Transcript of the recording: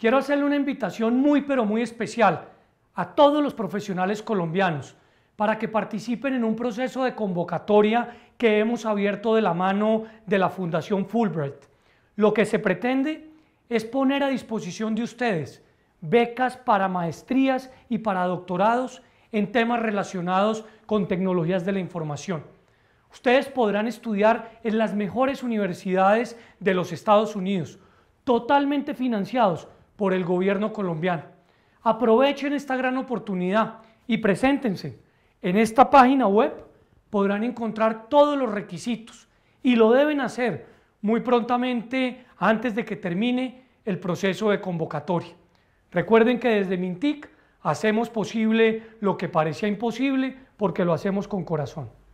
quiero hacerle una invitación muy pero muy especial a todos los profesionales colombianos para que participen en un proceso de convocatoria que hemos abierto de la mano de la Fundación Fulbright. Lo que se pretende es poner a disposición de ustedes becas para maestrías y para doctorados en temas relacionados con tecnologías de la información. Ustedes podrán estudiar en las mejores universidades de los Estados Unidos, totalmente financiados por el gobierno colombiano. Aprovechen esta gran oportunidad y preséntense. En esta página web podrán encontrar todos los requisitos y lo deben hacer muy prontamente antes de que termine el proceso de convocatoria. Recuerden que desde Mintic hacemos posible lo que parecía imposible porque lo hacemos con corazón.